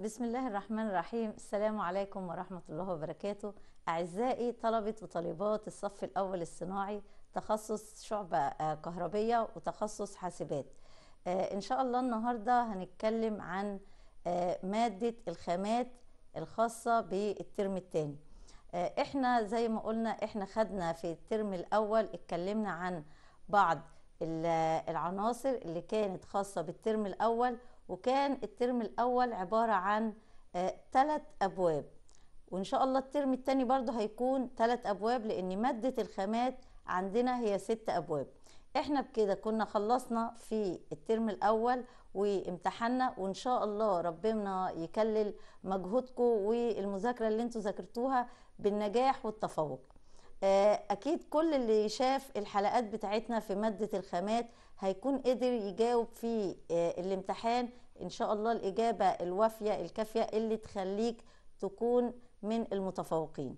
بسم الله الرحمن الرحيم السلام عليكم ورحمة الله وبركاته أعزائي طلبة وطالبات الصف الأول الصناعي تخصص شعبة آه، كهربية وتخصص حاسبات آه، إن شاء الله النهاردة هنتكلم عن آه، مادة الخامات الخاصة بالترم الثاني إحنا زي ما قلنا إحنا خدنا في الترم الأول اتكلمنا عن بعض العناصر اللي كانت خاصة بالترم الأول وكان الترم الأول عبارة عن ثلاث آه، أبواب وإن شاء الله الترم الثاني برضه هيكون ثلاث أبواب لأن مادة الخامات عندنا هي ست أبواب احنا بكده كنا خلصنا في الترم الاول وامتحنا وان شاء الله ربنا يكلل مجهودكم والمذاكره اللي انتوا ذاكرتوها بالنجاح والتفوق آه، اكيد كل اللي شاف الحلقات بتاعتنا في ماده الخامات هيكون قدر يجاوب في آه، الامتحان ان شاء الله الاجابه الوافيه الكافيه اللي تخليك تكون من المتفوقين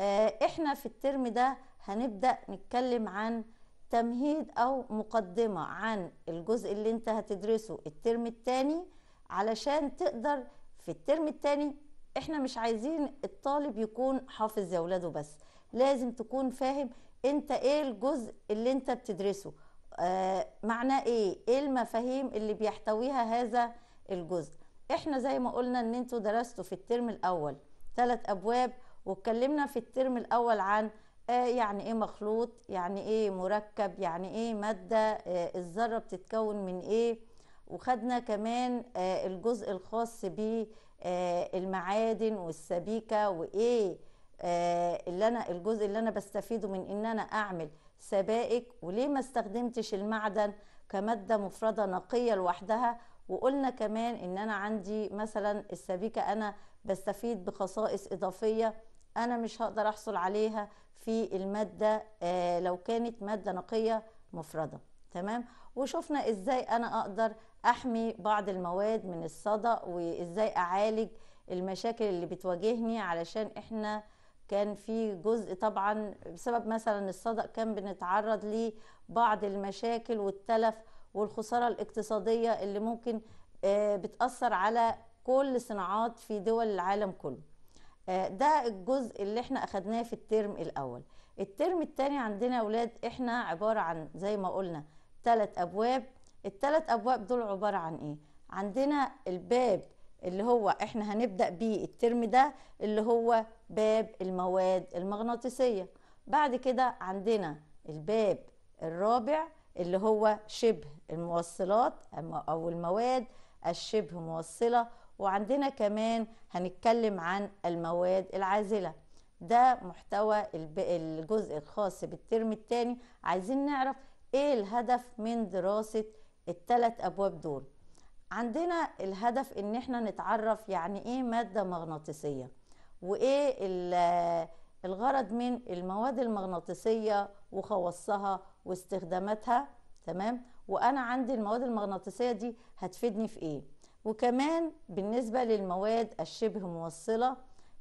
آه، احنا في الترم ده هنبدا نتكلم عن تمهيد او مقدمه عن الجزء اللي انت هتدرسه الترم الثاني علشان تقدر في الترم الثاني احنا مش عايزين الطالب يكون حافظ يا ولاده بس لازم تكون فاهم انت ايه الجزء اللي انت بتدرسه آه معناه ايه ايه المفاهيم اللي بيحتويها هذا الجزء احنا زي ما قلنا ان انتوا درستوا في الترم الاول ثلاث ابواب واتكلمنا في الترم الاول عن آه يعني ايه مخلوط يعني ايه مركب يعني ايه ماده آه الذره بتتكون من ايه وخدنا كمان آه الجزء الخاص بالمعادن آه، والسبيكه وايه آه، اللي انا الجزء اللي انا بستفيده من ان انا اعمل سبائك وليه ما استخدمتش المعدن كماده مفرده نقيه لوحدها وقلنا كمان ان انا عندي مثلا السبيكه انا بستفيد بخصائص اضافيه انا مش هقدر احصل عليها في الماده آه لو كانت ماده نقيه مفرده تمام وشفنا ازاي انا اقدر احمي بعض المواد من الصدا وازاي اعالج المشاكل اللي بتواجهني علشان احنا كان في جزء طبعا بسبب مثلا الصدأ كان بنتعرض لبعض المشاكل والتلف والخساره الاقتصاديه اللي ممكن آه، بتاثر على كل صناعات في دول العالم كله آه، ده الجزء اللي احنا اخدناه في الترم الاول الترم الثاني عندنا اولاد احنا عباره عن زي ما قلنا ثلاث ابواب الثلاث ابواب دول عباره عن ايه عندنا الباب اللي هو احنا هنبدا بيه الترم ده اللي هو باب المواد المغناطيسيه بعد كده عندنا الباب الرابع اللي هو شبه الموصلات او المواد الشبه موصله وعندنا كمان هنتكلم عن المواد العازله ده محتوى الجزء الخاص بالترم الثاني عايزين نعرف ايه الهدف من دراسه الثلاث ابواب دول عندنا الهدف ان احنا نتعرف يعني ايه ماده مغناطيسيه وايه الغرض من المواد المغناطيسية وخواصها واستخداماتها تمام وأنا عندي المواد المغناطيسية دي هتفيدني في إيه وكمان بالنسبة للمواد الشبه موصلة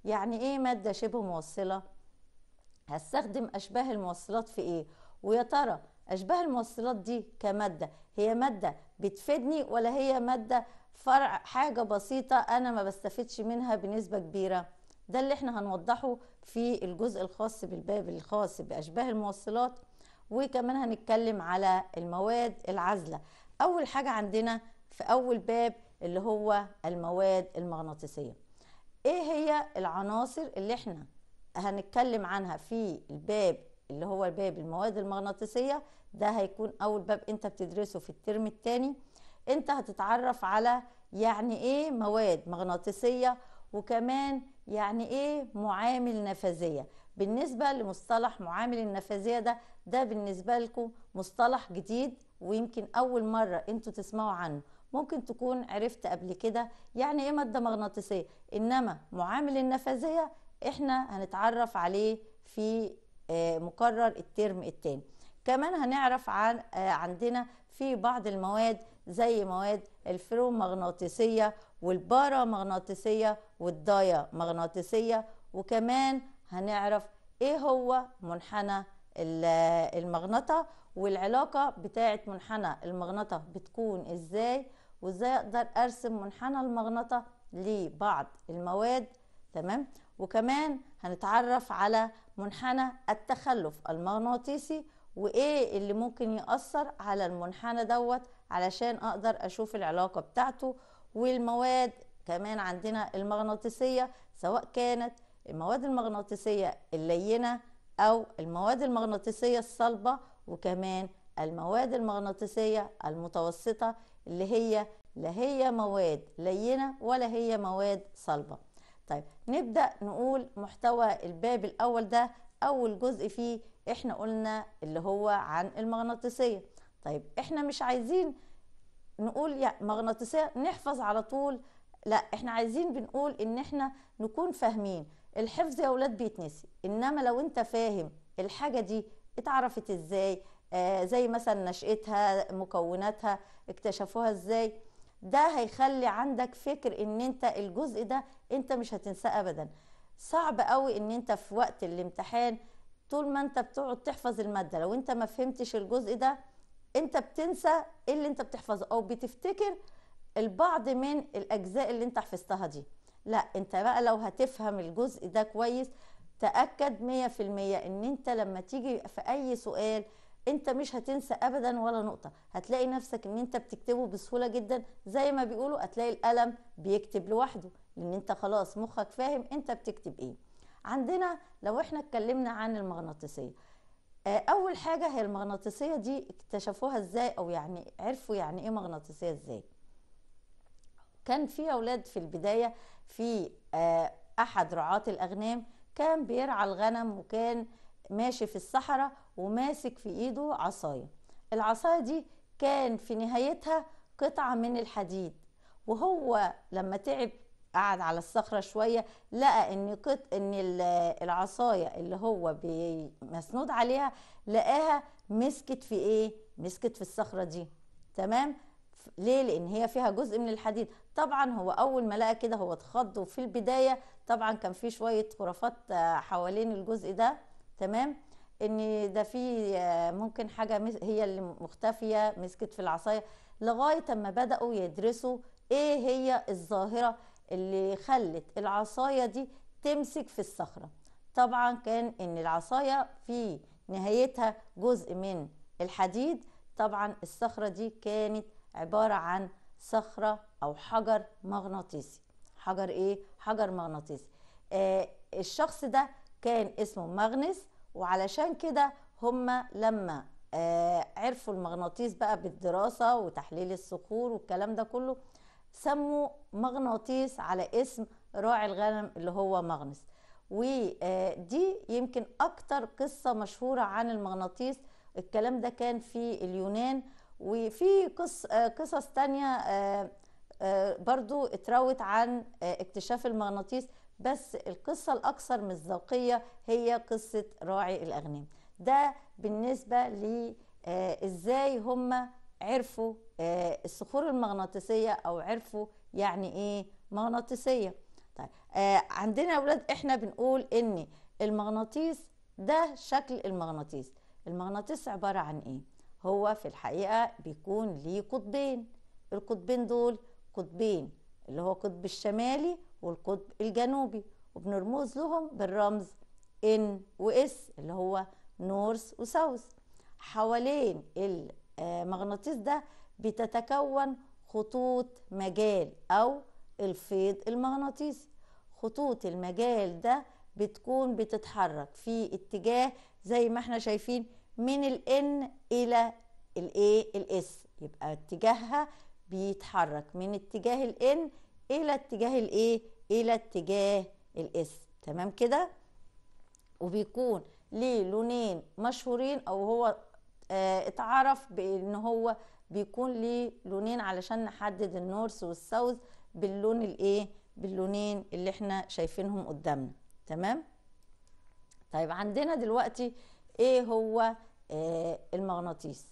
يعني إيه مادة شبه موصلة هستخدم أشباه الموصلات في إيه ويا ترى أشباه الموصلات دي كمادة هي مادة بتفيدني ولا هي مادة فرع حاجة بسيطة أنا ما بستفيدش منها بنسبة كبيرة ده اللي احنا هنوضحه في الجزء الخاص بالباب الخاص بأشباه الموصلات وكمان هنتكلم على المواد العازلة أول حاجة عندنا في أول باب اللي هو المواد المغناطيسية إيه هي العناصر اللي احنا هنتكلم عنها في الباب اللي هو الباب المواد المغناطيسية ده هيكون أول باب أنت بتدرسه في الترم الثاني أنت هتتعرف على يعني إيه مواد مغناطيسية وكمان يعني ايه معامل نفاذيه بالنسبه لمصطلح معامل النفاذيه ده ده بالنسبه لكم مصطلح جديد ويمكن اول مره انتوا تسمعوا عنه ممكن تكون عرفت قبل كده يعني ايه ماده مغناطيسيه انما معامل النفاذيه احنا هنتعرف عليه في آه، مقرر الترم الثاني كمان هنعرف عن آه، عندنا في بعض المواد زي مواد الفرومغناطيسيه والبارا مغناطيسية والدايا مغناطيسية وكمان هنعرف ايه هو منحنى المغنطة والعلاقة بتاعة منحنى المغنطة بتكون ازاي وازاي اقدر ارسم منحنى المغنطة لبعض المواد تمام وكمان هنتعرف على منحنى التخلف المغناطيسي وايه اللي ممكن يأثر على المنحنى دوت علشان اقدر اشوف العلاقة بتاعته والمواد كمان عندنا المغناطيسية سواء كانت المواد المغناطيسية اللينة أو المواد المغناطيسية الصلبة وكمان المواد المغناطيسية المتوسطة اللي هي لا هي مواد لينة ولا هي مواد صلبة طيب نبدأ نقول محتوى الباب الأول ده أول جزء فيه احنا قلنا اللي هو عن المغناطيسية طيب احنا مش عايزين نقول يا مغناطيسيه نحفظ على طول لا احنا عايزين بنقول ان احنا نكون فاهمين الحفظ يا اولاد بيتنسي انما لو انت فاهم الحاجه دي اتعرفت ازاي آه زي مثلا نشاتها مكوناتها اكتشفوها ازاي ده هيخلي عندك فكر ان انت الجزء ده انت مش هتنساه ابدا صعب قوي ان انت في وقت الامتحان طول ما انت بتقعد تحفظ الماده لو انت ما فهمتش الجزء ده انت بتنسى ايه اللي انت بتحفظه او بتفتكر البعض من الاجزاء اللي انت حفظتها دي لا انت بقى لو هتفهم الجزء ده كويس تاكد 100% ان انت لما تيجي في اي سؤال انت مش هتنسى ابدا ولا نقطه هتلاقي نفسك ان انت بتكتبه بسهوله جدا زي ما بيقولوا هتلاقي القلم بيكتب لوحده لان انت خلاص مخك فاهم انت بتكتب ايه عندنا لو احنا اتكلمنا عن المغناطيسيه آه، اول حاجه هي المغناطيسيه دي اكتشفوها ازاي او يعني عرفوا يعني ايه مغناطيسيه ازاي كان في اولاد في البدايه في آه، احد رعاه الاغنام كان بيرعى الغنم وكان ماشي في الصحراء وماسك في ايده عصايه العصايه دي كان في نهايتها قطعه من الحديد وهو لما تعب قعد على الصخره شويه لقى ان قط ان العصايه اللي هو مسنود عليها لقاها مسكت في ايه مسكت في الصخره دي تمام ليه لان هي فيها جزء من الحديد طبعا هو اول ما لقى كده هو اتخض وفي البدايه طبعا كان في شويه خرافات آه، حوالين الجزء ده تمام ان ده في آه، ممكن حاجه هي اللي مختفيه مسكت في العصايه لغايه اما بداوا يدرسوا ايه هي الظاهره اللي خلت العصاية دي تمسك في الصخرة طبعا كان ان العصاية في نهايتها جزء من الحديد طبعا الصخرة دي كانت عبارة عن صخرة او حجر مغناطيسي حجر ايه؟ حجر مغناطيسي آه الشخص ده كان اسمه مغنس وعلشان كده هما لما آه عرفوا المغناطيس بقى بالدراسة وتحليل الصخور والكلام ده كله سموا مغناطيس على اسم راعي الغنم اللي هو مغنس ودي آه، يمكن اكتر قصه مشهوره عن المغناطيس الكلام ده كان في اليونان وفي قص آه، قصص تانية آه، برضو اتروت عن اكتشاف المغناطيس بس القصة الأكثر مصداقية هي قصة راعي الأغنام ده بالنسبة لإزاي هم عرفوا آه، الصخور المغناطيسيه او عرفوا يعني ايه مغناطيسيه طيب آه، عندنا يا اولاد احنا بنقول ان المغناطيس ده شكل المغناطيس المغناطيس عباره عن ايه هو في الحقيقه بيكون ليه قطبين القطبين دول قطبين اللي هو القطب الشمالي والقطب الجنوبي وبنرمز لهم بالرمز ان واس اللي هو نورث وساوث حوالين المغناطيس آه، ده بتتكون خطوط مجال أو الفيض المغناطيسي خطوط المجال ده بتكون بتتحرك في اتجاه زي ما احنا شايفين من ال N إلى ال A ال S يبقى اتجاهها بيتحرك من اتجاه ال N إلى اتجاه ال A إلى اتجاه ال S تمام كده وبيكون ليه لونين مشهورين أو هو آه، اتعرف بان هو بيكون ليه لونين علشان نحدد النورث والساوث باللون الايه باللونين اللي احنا شايفينهم قدامنا تمام طيب عندنا دلوقتي ايه هو آه المغناطيس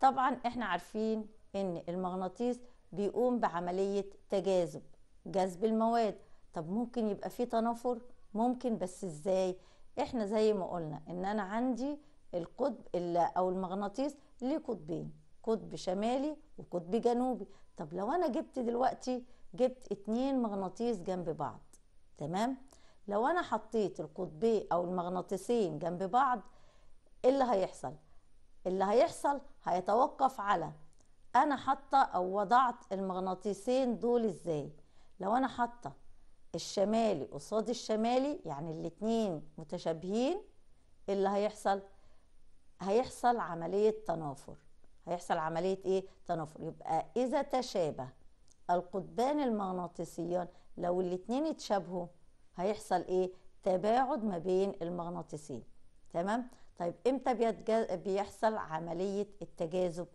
طبعا احنا عارفين ان المغناطيس بيقوم بعمليه تجاذب جذب المواد طب ممكن يبقى فيه تنافر ممكن بس ازاي احنا زي ما قلنا ان انا عندي القطب او المغناطيس ليه قطبين قطب شمالي وقطب جنوبي طب لو انا جبت دلوقتي جبت اتنين مغناطيس جنب بعض تمام لو انا حطيت القطبين او المغناطيسين جنب بعض ايه اللي هيحصل اللي هيحصل هيتوقف على انا حاطه او وضعت المغناطيسين دول ازاي لو انا حاطه الشمالي قصاد الشمالي يعني الاتنين متشابهين إيه اللي هيحصل هيحصل عملية تنافر هيحصل عملية ايه؟ تنافر يبقى إذا تشابه القطبان المغناطيسيان لو الاتنين اتشابهوا هيحصل ايه؟ تباعد ما بين المغناطيسين تمام؟ طيب امتى بيحصل عملية التجاذب؟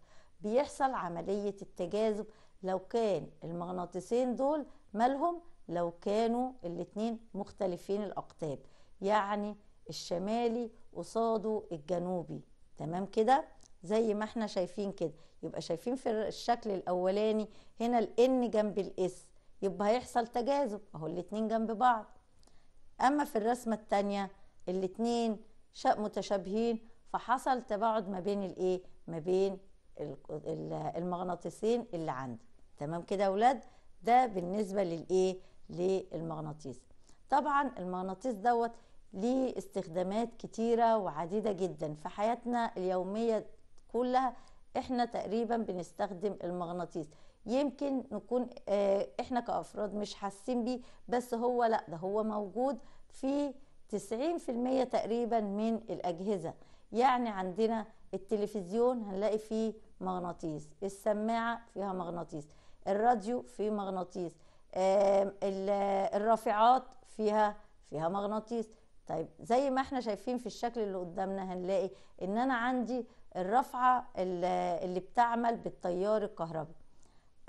بيحصل عملية التجاذب لو كان المغناطيسين دول مالهم لو كانوا الاتنين مختلفين الأقطاب يعني الشمالي قصاده الجنوبي تمام كده زي ما احنا شايفين كده يبقى شايفين في الشكل الاولاني هنا الان جنب الاس يبقى هيحصل تجاذب اهو الاتنين جنب بعض اما في الرسمه التانية الاتنين متشابهين فحصل تباعد ما بين الايه ما بين المغناطيسين اللي عندي تمام كده اولاد ولاد ده بالنسبه للايه للمغناطيس طبعا المغناطيس دوت ليه استخدامات كتيرة وعديدة جدا في حياتنا اليومية كلها احنا تقريبا بنستخدم المغناطيس يمكن نكون آه، احنا كأفراد مش حاسين بيه بس هو لا ده هو موجود في 90% تقريبا من الأجهزة يعني عندنا التلفزيون هنلاقي فيه مغناطيس السماعة فيها مغناطيس الراديو فيه مغناطيس الرافعات فيها فيها مغناطيس طيب زي ما احنا شايفين في الشكل اللي قدامنا هنلاقي ان انا عندي الرفعة اللي بتعمل بالتيار الكهربي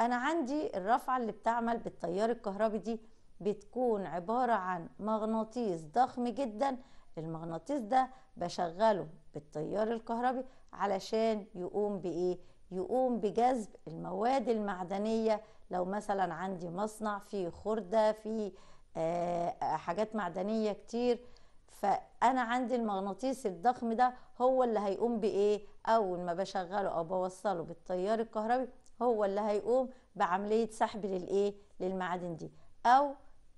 انا عندي الرفعة اللي بتعمل بالتيار الكهربي دي بتكون عباره عن مغناطيس ضخم جدا المغناطيس ده بشغله بالتيار الكهربي علشان يقوم بايه يقوم بجذب المواد المعدنيه لو مثلا عندي مصنع فيه خرده فيه آه، حاجات معدنيه كتير فانا عندي المغناطيس الضخم ده هو اللي هيقوم بايه اول ما بشغله او بوصله بالتيار الكهربي هو اللي هيقوم بعمليه سحب للايه للمعادن دي او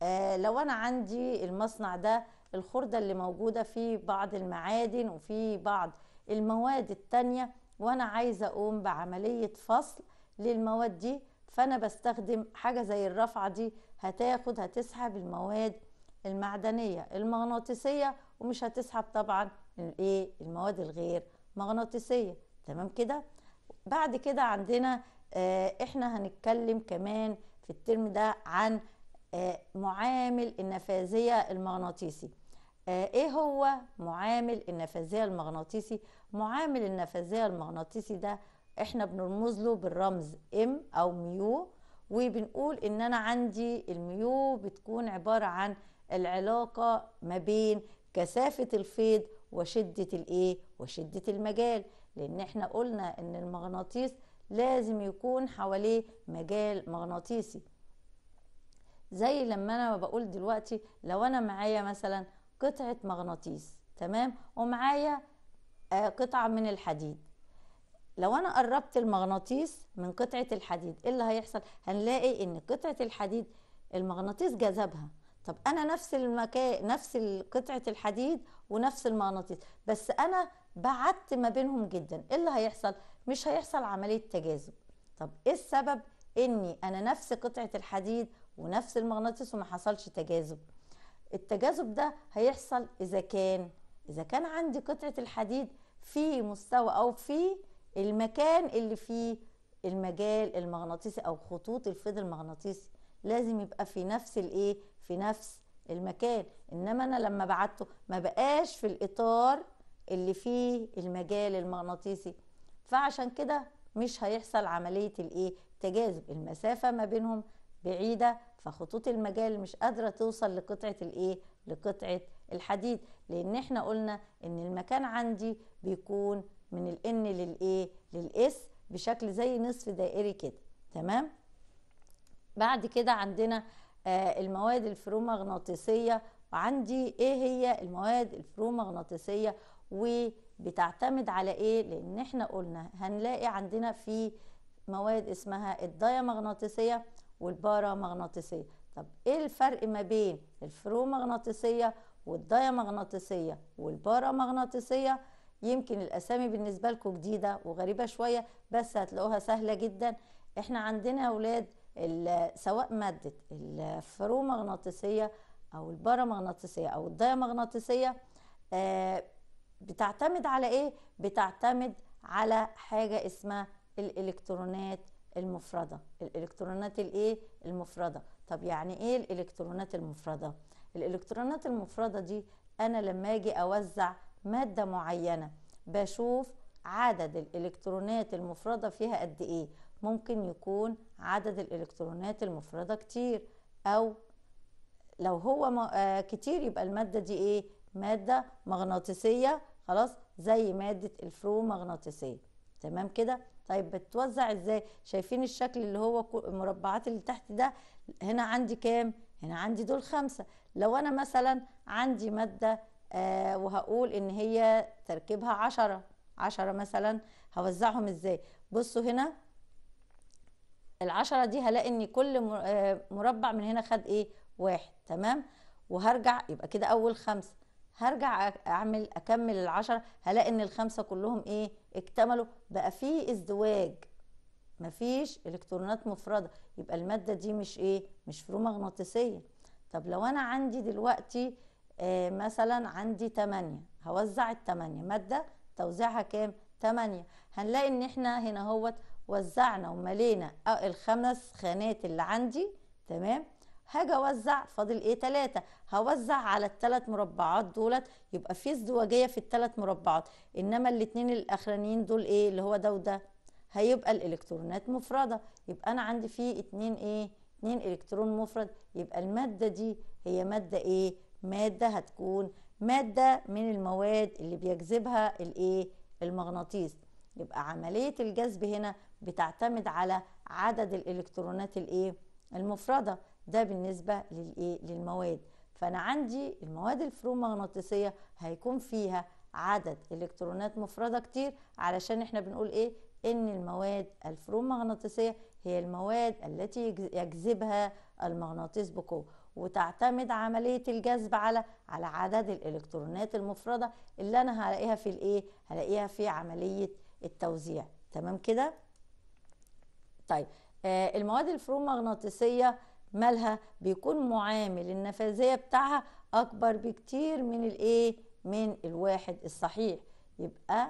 آه لو انا عندي المصنع ده الخردة اللي موجودة في بعض المعادن وفي بعض المواد التانية وانا عايزة اقوم بعملية فصل للمواد دي فانا بستخدم حاجة زي الرفعه دي هتاخد هتسحب المواد المعدنيه المغناطيسيه ومش هتسحب طبعا ايه المواد الغير مغناطيسيه تمام كده بعد كده عندنا آه احنا هنتكلم كمان في الترم ده عن آه معامل النفاذيه المغناطيسي آه ايه هو معامل النفاذيه المغناطيسي معامل النفاذيه المغناطيسي ده احنا بنرمز له بالرمز ام او ميو وبنقول ان انا عندي الميو بتكون عباره عن العلاقه ما بين كثافه الفيض وشده الايه وشده المجال لان احنا قلنا ان المغناطيس لازم يكون حواليه مجال مغناطيسي زي لما انا بقول دلوقتي لو انا معايا مثلا قطعه مغناطيس تمام ومعايا آه، قطعه من الحديد لو انا قربت المغناطيس من قطعه الحديد ايه اللي هيحصل هنلاقي ان قطعه الحديد المغناطيس جذبها طب انا نفس المكان نفس قطعه الحديد ونفس المغناطيس بس انا بعدت ما بينهم جدا ايه اللي هيحصل مش هيحصل عمليه تجاذب طب ايه السبب اني انا نفس قطعه الحديد ونفس المغناطيس وما حصلش تجاذب التجاذب ده هيحصل اذا كان اذا كان عندي قطعه الحديد في مستوى او في المكان اللي فيه المجال المغناطيسي او خطوط الفيض المغناطيسي لازم يبقى في نفس الايه في نفس المكان انما انا لما بعته ما بقاش في الاطار اللي فيه المجال المغناطيسي فعشان كده مش هيحصل عمليه الايه تجاذب المسافه ما بينهم بعيده فخطوط المجال مش قادره توصل لقطعه الايه لقطعه الحديد لان احنا قلنا ان المكان عندي بيكون من الان للايه للاس بشكل زي نصف دائري كده تمام بعد كده عندنا آه، المواد الفرومغناطيسيه وعندي ايه هي المواد الفرومغناطيسيه وبتعتمد على ايه لان احنا قلنا هنلاقي عندنا في مواد اسمها والبارا والبارامغناطيسيه طب ايه الفرق ما بين الفرومغناطيسيه والبارا والبارامغناطيسيه يمكن الاسامي بالنسبه لكم جديده وغريبه شويه بس هتلاقوها سهله جدا احنا عندنا اولاد سواء ماده الفرومغناطيسيه او البارامغناطيسيه او الديامغناطيسية آه، بتعتمد على ايه بتعتمد على حاجه اسمها الالكترونات المفرده الالكترونات الايه المفرده طب يعني ايه الالكترونات المفرده الالكترونات المفرده دي انا لما اجي اوزع ماده معينه بشوف عدد الالكترونات المفرده فيها قد ايه ممكن يكون عدد الإلكترونات المفردة كتير أو لو هو آه، كتير يبقى المادة دي إيه؟ مادة مغناطيسية خلاص زي مادة الفرو مغناطيسية تمام كده؟ طيب بتوزع إزاي؟ شايفين الشكل اللي هو المربعات اللي تحت ده هنا عندي كام؟ هنا عندي دول خمسة لو أنا مثلا عندي مادة آه وهقول إن هي تركيبها عشرة عشرة مثلا هوزعهم إزاي؟ بصوا هنا العشرة دي هلاقي ان كل آه، مربع من هنا خد ايه واحد تمام وهرجع يبقى كده اول خمسة هرجع اعمل اكمل العشرة هلاقي ان الخمسة كلهم ايه اكتملوا بقى فيه ازدواج مفيش الكترونات مفردة يبقى المادة دي مش ايه مش فرومغناطيسية طب لو انا عندي دلوقتي آه مثلا عندي 8 هوزع التمانية مادة توزيعها كام 8 هنلاقي ان احنا هنا هوت وزعنا وملينا الخمس خانات اللي عندي تمام هاجي اوزع فاضل ايه ثلاثة هوزع على التلات مربعات دولت يبقى في ازدواجيه في التلات مربعات انما الاثنين الاخرانيين دول ايه اللي هو ده وده هيبقى الالكترونات مفرده يبقى انا عندي فيه اتنين ايه اتنين الكترون مفرد يبقى الماده دي هي ماده ايه ماده هتكون ماده من المواد اللي بيجذبها الايه المغناطيس يبقى عملية الجذب هنا بتعتمد على عدد الإلكترونات الإيه؟ المفردة ده بالنسبة للإيه؟ للمواد فأنا عندي المواد الفرومغناطيسية هيكون فيها عدد إلكترونات مفردة كتير علشان إحنا بنقول إيه؟ إن المواد الفرومغناطيسية هي المواد التي يجذبها المغناطيس بقوة وتعتمد عملية الجذب على على عدد الإلكترونات المفردة اللي أنا هلاقيها في الإيه؟ هلاقيها في عملية التوزيع تمام كده طيب آه المواد الفرومغناطيسية مالها بيكون معامل النفاذية بتاعها أكبر بكتير من الإيه من الواحد الصحيح يبقى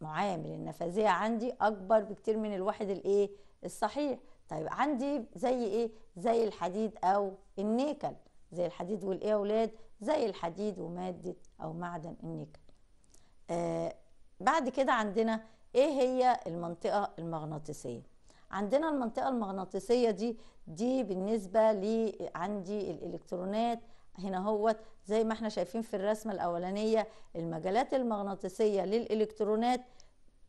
معامل النفاذية عندي أكبر بكتير من الواحد الإيه الصحيح طيب عندي زي إيه زي الحديد أو النيكل زي الحديد والإيه أولاد زي الحديد ومادة أو معدن النيكل آه بعد كده عندنا ايه هي المنطقه المغناطيسيه عندنا المنطقه المغناطيسيه دي دي بالنسبه لي عندي الالكترونات هنا هوت زي ما احنا شايفين في الرسمه الاولانيه المجالات المغناطيسيه للالكترونات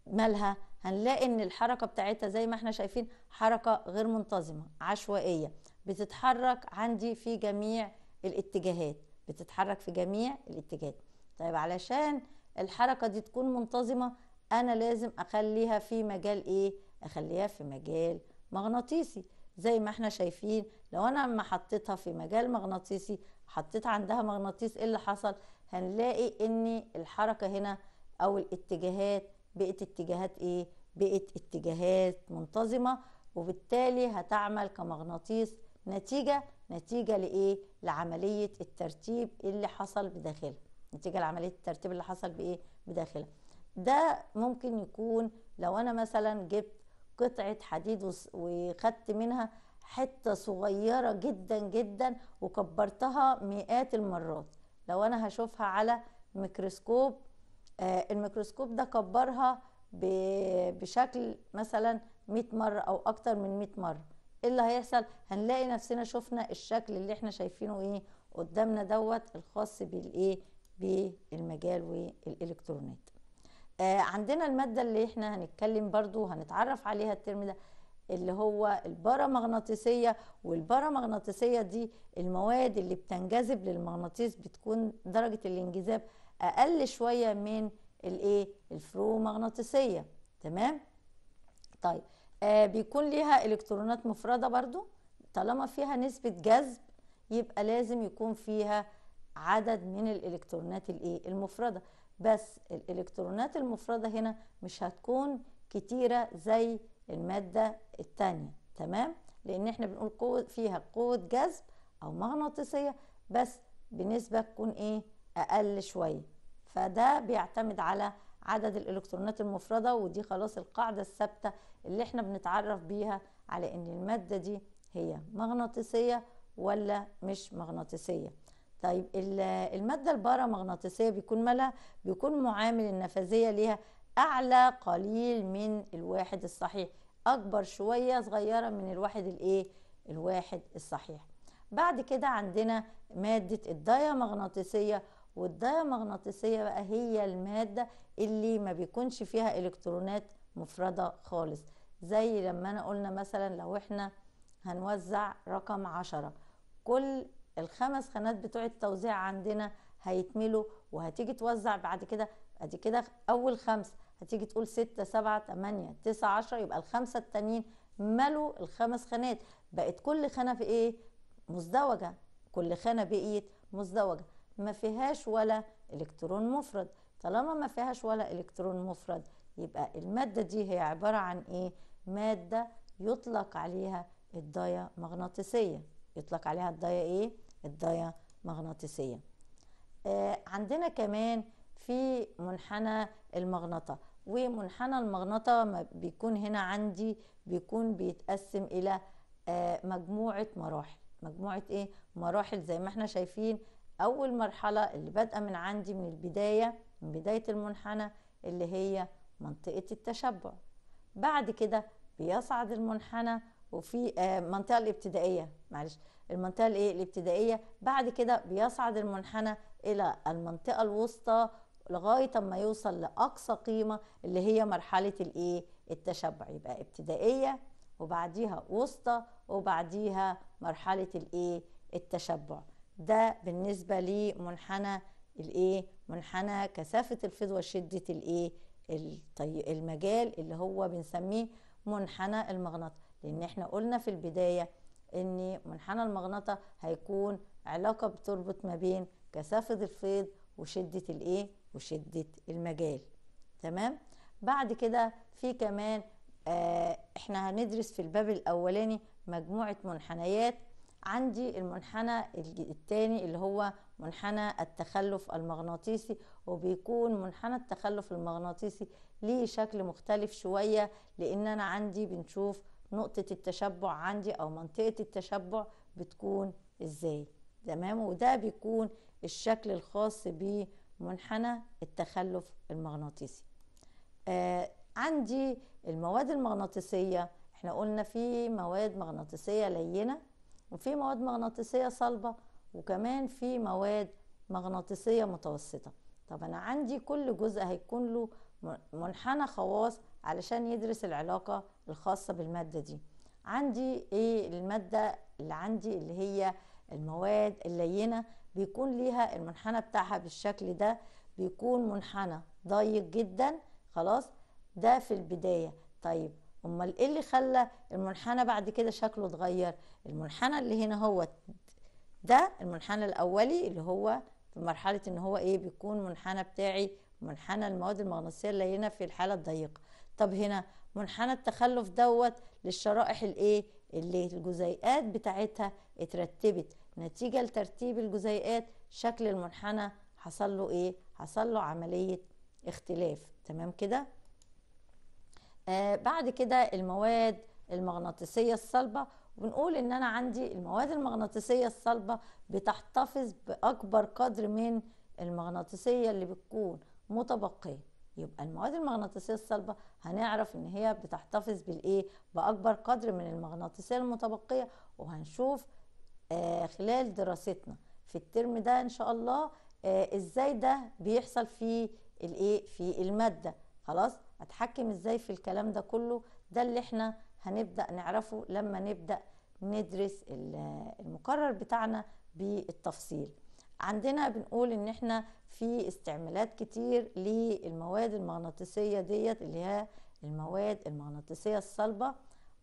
مالها هنلاقي ان الحركه بتاعتها زي ما احنا شايفين حركه غير منتظمه عشوائيه بتتحرك عندي في جميع الاتجاهات بتتحرك في جميع الاتجاهات طيب علشان الحركه دي تكون منتظمه انا لازم اخليها في مجال ايه اخليها في مجال مغناطيسي زي ما احنا شايفين لو انا ما حطيتها في مجال مغناطيسي حطيت عندها مغناطيس ايه اللي حصل هنلاقي ان الحركه هنا او الاتجاهات بقت اتجاهات ايه بقت اتجاهات منتظمه وبالتالي هتعمل كمغناطيس نتيجه نتيجه لايه لعمليه الترتيب اللي حصل بداخلها نتيجه لعمليه الترتيب اللي حصل بايه بداخلها ده ممكن يكون لو انا مثلا جبت قطعه حديد وخدت منها حته صغيره جدا جدا وكبرتها مئات المرات لو انا هشوفها على ميكروسكوب آه الميكروسكوب ده كبرها بشكل مثلا 100 مره او اكتر من 100 مره ايه اللي هيحصل هنلاقي نفسنا شفنا الشكل اللي احنا شايفينه ايه قدامنا دوت الخاص بالايه بالمجال والالكترونات آه عندنا الماده اللي احنا هنتكلم برضو هنتعرف عليها الترم ده اللي هو البارامغناطيسيه والبارامغناطيسيه دي المواد اللي بتنجذب للمغناطيس بتكون درجه الانجذاب اقل شويه من الايه الفرومغناطيسيه تمام طيب آه بيكون ليها الكترونات مفرده برضو طالما فيها نسبه جذب يبقى لازم يكون فيها عدد من الالكترونات الايه المفرده بس الالكترونات المفرده هنا مش هتكون كتيره زي الماده الثانيه تمام لان احنا بنقول قوه فيها قوه جذب او مغناطيسيه بس بنسبه تكون ايه اقل شويه فده بيعتمد على عدد الالكترونات المفرده ودي خلاص القاعده الثابته اللي احنا بنتعرف بيها على ان الماده دي هي مغناطيسيه ولا مش مغناطيسيه طيب المادة البارامغناطيسية بيكون مالها بيكون معامل النفاذية ليها أعلى قليل من الواحد الصحيح أكبر شوية صغيرة من الواحد الإيه الواحد الصحيح بعد كده عندنا مادة الدايامغناطيسية مغناطيسيه بقى هي المادة اللي ما بيكونش فيها إلكترونات مفردة خالص زي لما أنا قلنا مثلا لو إحنا هنوزع رقم عشرة كل الخمس خانات بتوع التوزيع عندنا هيتملوا وهتيجي توزع بعد كده ادي كده اول خمسه هتيجي تقول 6 7 8 9 10 يبقى الخمسه التانيين ملوا الخمس خانات بقت كل خانه في ايه مزدوجه كل خانه بقيت مزدوجه ما فيهاش ولا الكترون مفرد طالما ما فيهاش ولا الكترون مفرد يبقى الماده دي هي عباره عن ايه ماده يطلق عليها الدايه مغناطيسيه يطلق عليها الدايه ايه الدايا مغناطيسية آه، عندنا كمان في منحنى المغنطة ومنحنى المغنطة بيكون هنا عندي بيكون بيتقسم إلى آه، مجموعة مراحل مجموعة إيه؟ مراحل زي ما احنا شايفين أول مرحلة اللي بادئة من عندي من البداية من بداية المنحنى اللي هي منطقة التشبع بعد كده بيصعد المنحنى وفي آه، منطقة الابتدائية معلش المنطقه الايه الابتدائيه بعد كده بيصعد المنحنى الى المنطقه الوسطى لغايه اما يوصل لاقصى قيمه اللي هي مرحله الايه التشبع يبقى ابتدائيه وبعديها وسطى وبعديها مرحله الايه التشبع ده بالنسبه لمنحنى الايه منحنى كثافه الفيض وشده الايه المجال اللي هو بنسميه منحنى المغناطيس لان احنا قلنا في البدايه ان منحنى المغناطه هيكون علاقه بتربط ما بين كثافه الفيض وشده الايه وشده المجال تمام بعد كده في كمان آه احنا هندرس في الباب الاولاني مجموعه منحنيات عندي المنحنى الثاني اللي هو منحنى التخلف المغناطيسي وبيكون منحنى التخلف المغناطيسي ليه شكل مختلف شوية لان انا عندي بنشوف نقطة التشبع عندي أو منطقة التشبع بتكون إزاي تمام وده بيكون الشكل الخاص بمنحنى التخلف المغناطيسي آه عندي المواد المغناطيسية احنا قلنا في مواد مغناطيسية لينة وفي مواد مغناطيسية صلبة وكمان في مواد مغناطيسية متوسطة طب أنا عندي كل جزء هيكون له منحنى خواص علشان يدرس العلاقة الخاصة بالمادة دي عندي ايه المادة اللي عندي اللي هي المواد اللينة بيكون ليها المنحنى بتاعها بالشكل ده بيكون منحنى ضيق جدا خلاص ده في البداية طيب امال ايه اللي خلى المنحنى بعد كده شكله اتغير المنحنى اللي هنا هو ده المنحنى الاولي اللي هو في مرحله ان هو ايه بيكون منحنى بتاعي منحنى المواد المغناطيسيه اللينه في الحاله الضيقه طب هنا منحنى التخلف دوت للشرائح الايه اللي الجزيئات بتاعتها اترتبت نتيجه لترتيب الجزيئات شكل المنحنى حصل له ايه حصل له عمليه اختلاف تمام كده آه بعد كده المواد المغناطيسيه الصلبه بنقول ان انا عندي المواد المغناطيسيه الصلبه بتحتفظ باكبر قدر من المغناطيسيه اللي بتكون متبقيه يبقى المواد المغناطيسيه الصلبه هنعرف ان هي بتحتفظ بالايه باكبر قدر من المغناطيسيه المتبقيه وهنشوف آه خلال دراستنا في الترم ده ان شاء الله آه ازاي ده بيحصل في الايه في الماده خلاص اتحكم ازاي في الكلام ده كله ده اللي احنا هنبدا نعرفه لما نبدا ندرس المقرر بتاعنا بالتفصيل عندنا بنقول ان احنا في استعمالات كتير للمواد المغناطيسيه ديت اللي هي المواد المغناطيسيه الصلبه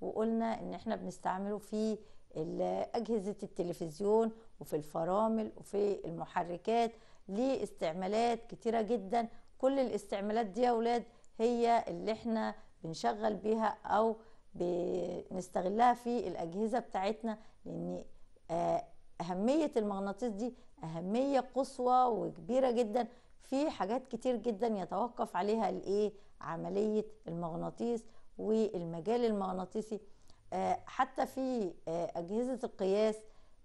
وقلنا ان احنا بنستعمله في اجهزه التلفزيون وفي الفرامل وفي المحركات ليه استعمالات كتيره جدا كل الاستعمالات دي يا ولاد هي اللي احنا بنشغل بيها او بنستغلها في الاجهزه بتاعتنا لان آه، اهميه المغناطيس دي اهميه قصوى وكبيره جدا في حاجات كتير جدا يتوقف عليها الايه عمليه المغناطيس والمجال المغناطيسي آه، حتى في آه، اجهزه القياس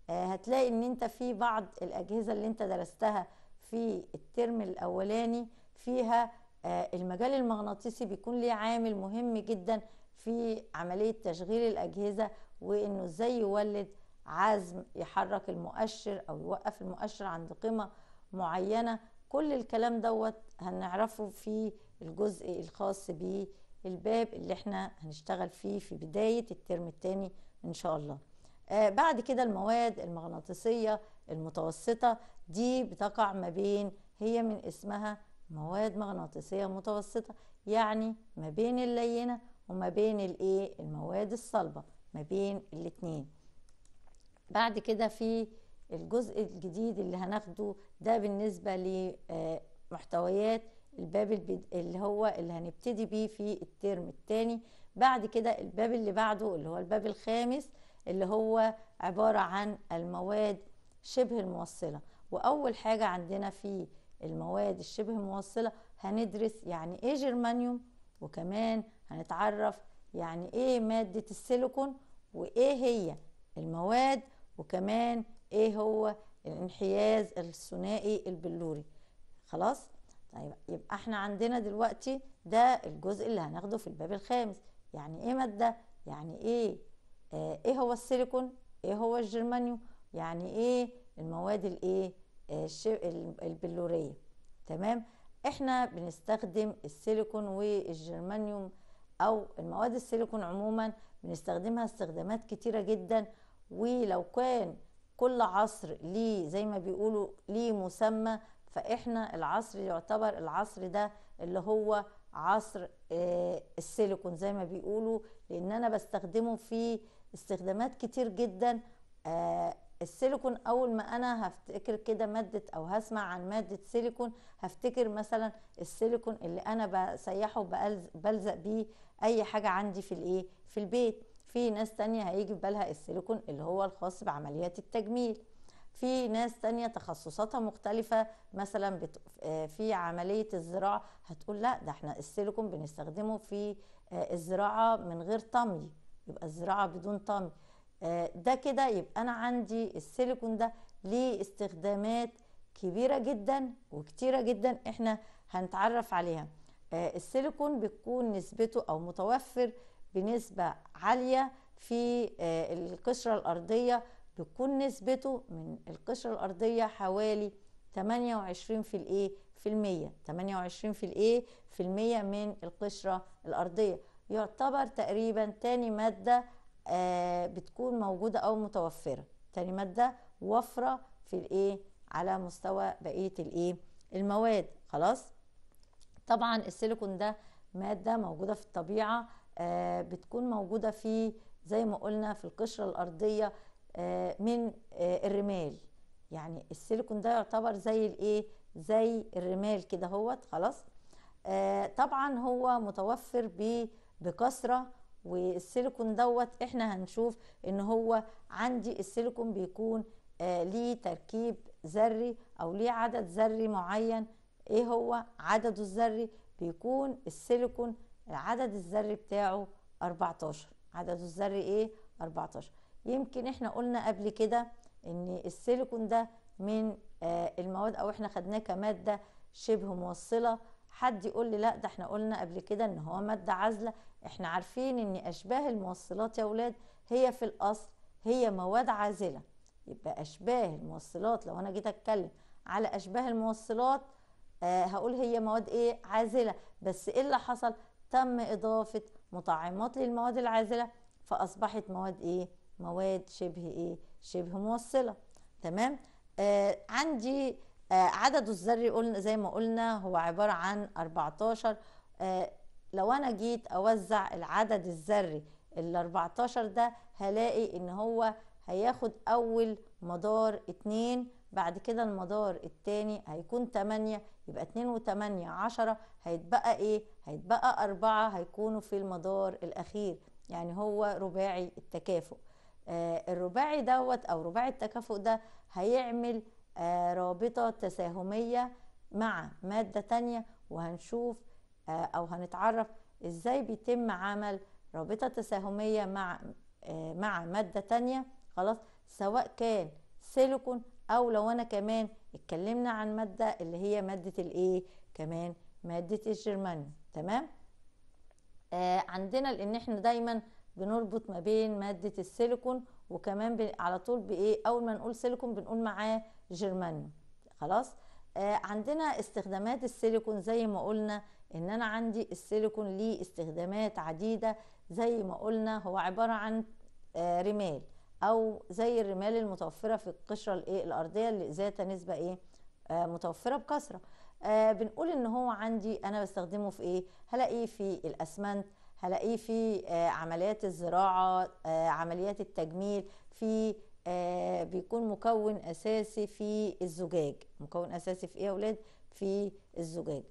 آه، هتلاقي ان انت في بعض الاجهزه اللي انت درستها في الترم الاولاني فيها المجال المغناطيسي بيكون ليه عامل مهم جدا في عمليه تشغيل الاجهزه وانه ازاي يولد عزم يحرك المؤشر او يوقف المؤشر عند قيمه معينه كل الكلام دوت هنعرفه في الجزء الخاص بالباب اللي احنا هنشتغل فيه في بدايه الترم الثاني ان شاء الله آه بعد كده المواد المغناطيسيه المتوسطه دي بتقع ما بين هي من اسمها مواد مغناطيسيه متوسطه يعني ما بين اللينه وما بين الايه المواد الصلبه ما بين الاثنين بعد كده في الجزء الجديد اللي هناخده ده بالنسبه لمحتويات آه، الباب اللي هو اللي هنبتدي بيه في الترم الثاني بعد كده الباب اللي بعده اللي هو الباب الخامس اللي هو عباره عن المواد شبه الموصله واول حاجه عندنا في المواد الشبه الموصله هندرس يعني ايه جرمانيوم وكمان هنتعرف يعني ايه ماده السيليكون وايه هي المواد وكمان ايه هو الانحياز الثنائي البلوري خلاص طيب يبقى احنا عندنا دلوقتي ده الجزء اللي هناخده في الباب الخامس يعني ايه ماده يعني ايه آه ايه هو السيليكون ايه هو الجرمانيوم يعني ايه المواد الايه آه البلوريه تمام احنا بنستخدم السيليكون والجرمانيوم او المواد السيليكون عموما بنستخدمها استخدامات كتيره جدا ولو كان كل عصر ليه زي ما بيقولوا ليه مسمى فاحنا العصر يعتبر العصر ده اللي هو عصر آه، السيليكون زي ما بيقولوا لان انا بستخدمه في استخدامات كتير جدا آه، السيليكون اول ما انا هفتكر كده ماده او هسمع عن ماده سيليكون هفتكر مثلا السيليكون اللي انا بسيحه بلزق بيه اي حاجه عندي في الايه في البيت في ناس تانية هيجي في بالها السيليكون اللي هو الخاص بعمليات التجميل في ناس تانية تخصصاتها مختلفة مثلا آه، في عملية الزراعة هتقول لا ده احنا السيليكون بنستخدمه في آه، الزراعة من غير طمي يبقى الزراعة بدون طمي آه، ده كده يبقى أنا عندي السيليكون ده ليه استخدامات كبيرة جدا وكتيرة جدا احنا هنتعرف عليها السيليكون بتكون نسبته أو متوفر بنسبة عالية في آه، القشرة الأرضية تكون نسبته من القشرة الأرضية حوالي 28 في الايه في المية 28 في الايه في المية من القشرة الأرضية يعتبر تقريبا تاني مادة آه بتكون موجودة أو متوفرة تاني مادة وفرة في الايه على مستوى بقية الايه المواد خلاص طبعا السيليكون ده مادة موجودة في الطبيعة آه، بتكون موجوده في زي ما قلنا في القشره الارضيه آه، من آه، الرمال يعني السيليكون ده يعتبر زي الايه زي الرمال كده هوت خلاص طبعا هو متوفر بكثره والسيليكون دوت احنا هنشوف ان هو عندي السيليكون بيكون آه ليه تركيب ذري او ليه عدد ذري معين ايه هو عدده الذري بيكون السيليكون عدد الذري بتاعه 14 عدده الذري ايه 14 يمكن احنا قلنا قبل كده ان السيليكون ده من آه، المواد او احنا خدناه كماده شبه موصله حد يقول لي لا ده احنا قلنا قبل كده ان هو ماده عازله احنا عارفين ان اشباه الموصلات يا اولاد هي في الاصل هي مواد عازله يبقى اشباه الموصلات لو انا جيت اتكلم على اشباه الموصلات آه هقول هي مواد ايه عازله بس ايه اللي حصل تم إضافة مطعمات للمواد العازلة فأصبحت مواد إيه؟ مواد شبه إيه؟ شبه موصلة تمام؟ آه عندي آه عدد الذري قلنا زي ما قلنا هو عبارة عن 14 آه لو أنا جيت أوزع العدد الذري ال 14 ده هلاقي إن هو هياخد أول مدار 2 بعد كده المدار الثاني هيكون 8 يبقى 2 و8 10 هيتبقى ايه هيتبقى 4 هيكونوا في المدار الاخير يعني هو رباعي التكافؤ آه الرباعي دوت او رباعي التكافؤ ده هيعمل آه رابطه تساهميه مع ماده تانية وهنشوف آه او هنتعرف ازاي بيتم عمل رابطه تساهميه مع آه مع ماده تانية خلاص سواء كان سيليكون او لو انا كمان اتكلمنا عن ماده اللي هي ماده الايه كمان ماده الجرمان تمام آه عندنا لان احنا دايما بنربط ما بين ماده السيليكون وكمان على طول بايه اول ما نقول سيليكون بنقول معاه جرمان خلاص آه عندنا استخدامات السيليكون زي ما قلنا ان انا عندي السيليكون ليه استخدامات عديده زي ما قلنا هو عباره عن آه رمال او زي الرمال المتوفره في القشره الايه الارضيه اللي ذات نسبه ايه آه متوفره بكثره آه بنقول ان هو عندي انا بستخدمه في ايه هلاقيه في الاسمنت هلاقيه في آه عمليات الزراعه آه عمليات التجميل في آه بيكون مكون اساسي في الزجاج مكون اساسي في ايه يا اولاد في الزجاج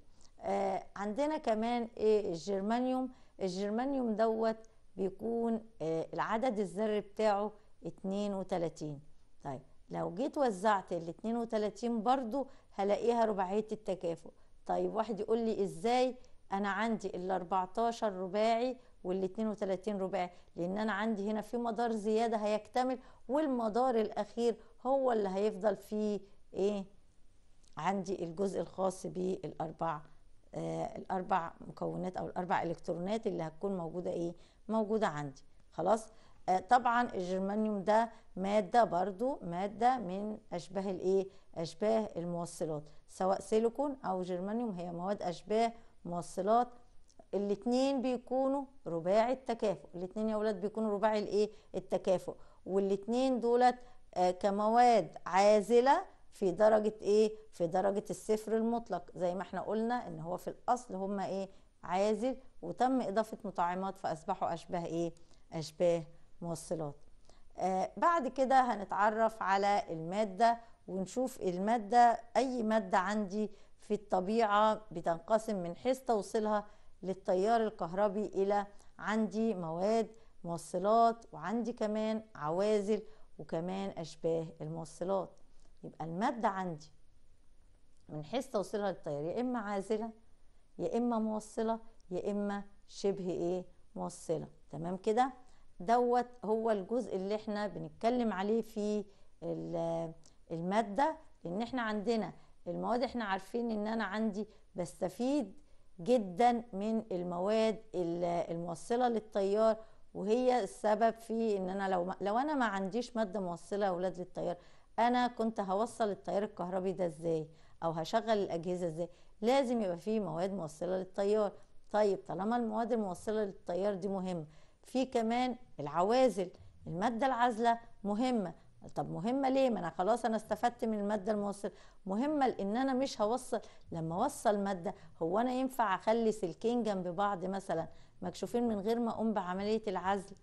آه عندنا كمان ايه الجرمانيوم الجرمانيوم دوت بيكون آه العدد الذري بتاعه 32 طيب لو جيت وزعت ال 32 برضو هلاقيها رباعيه التكافؤ طيب واحد يقول لي ازاي انا عندي ال 14 رباعي وال 32 رباعي لان انا عندي هنا في مدار زياده هيكتمل والمدار الاخير هو اللي هيفضل فيه ايه عندي الجزء الخاص بالاربع آه، الاربع مكونات او الاربع الكترونات اللي هتكون موجوده ايه موجوده عندي خلاص آه، طبعا الجرمانيوم ده ماده برضو ماده من اشباه الايه اشباه الموصلات سواء سيليكون او جرمانيوم هي مواد اشباه موصلات الاثنين بيكونوا رباعي التكافؤ الاثنين يا اولاد بيكونوا رباعي الايه التكافؤ والاثنين دولت آه، كمواد عازله في درجة ايه؟ في درجة الصفر المطلق زي ما احنا قلنا ان هو في الاصل هما ايه؟ عازل وتم اضافة مطعمات فاصبحوا اشباه ايه؟ اشباه موصلات آه بعد كده هنتعرف على المادة ونشوف المادة أي مادة عندي في الطبيعة بتنقسم من حيث توصيلها للتيار الكهربي إلى عندي مواد موصلات وعندي كمان عوازل وكمان أشباه الموصلات يبقى المادة عندي من حيث توصيلها للتيار يا إما عازلة يا إما موصلة يا إما شبه إيه موصلة تمام كده؟ دوت هو الجزء اللي احنا بنتكلم عليه في المادة لان احنا عندنا المواد احنا عارفين ان انا عندي بستفيد جدا من المواد الموصلة للتيار وهي السبب في ان انا لو لو انا ما عنديش ماده موصله اولاد للتيار انا كنت هوصل التيار الكهربي ده ازاي او هشغل الاجهزه ازاي لازم يبقى فيه مواد موصله للتيار طيب طالما المواد الموصله للتيار دي مهمه في كمان العوازل المادة العازلة مهمة طب مهمة ليه؟ ما انا خلاص انا استفدت من المادة الموصلة، مهمة لان انا مش هوصل لما اوصل مادة هو انا ينفع اخلي سلكين جنب بعض مثلا مكشوفين من غير ما اقوم بعملية العزل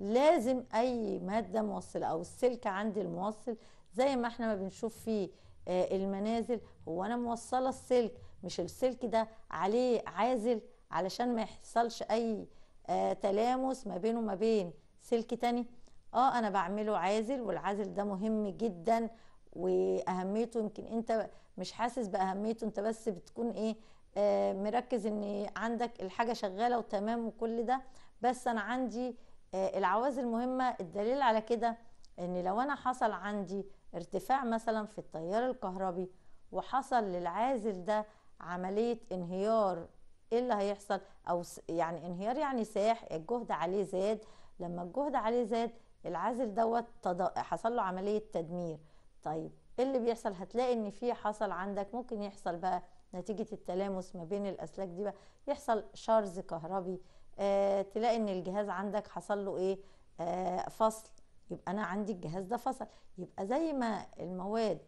لازم اي مادة موصلة او السلك عندي الموصل زي ما احنا ما بنشوف في آه، المنازل هو انا موصلة السلك مش السلك ده عليه عازل علشان ما يحصلش اي آه، تلامس ما بينه وما بين سلك تاني اه انا بعمله عازل والعازل ده مهم جدا واهميته يمكن انت مش حاسس باهميته انت بس بتكون ايه آه مركز ان عندك الحاجه شغاله وتمام وكل ده بس انا عندي آه العوازل مهمه الدليل على كده ان لو انا حصل عندي ارتفاع مثلا في التيار الكهربي وحصل للعازل ده عمليه انهيار ايه اللي هيحصل او يعني انهيار يعني ساح الجهد عليه زاد لما الجهد عليه زاد العازل دوت تض... حصل له عمليه تدمير طيب ايه اللي بيحصل هتلاقي ان في حصل عندك ممكن يحصل بقى نتيجه التلامس ما بين الاسلاك دي بقى يحصل شرز كهربي آه تلاقي ان الجهاز عندك حصل له ايه آه فصل يبقى انا عندي الجهاز ده فصل يبقى زي ما المواد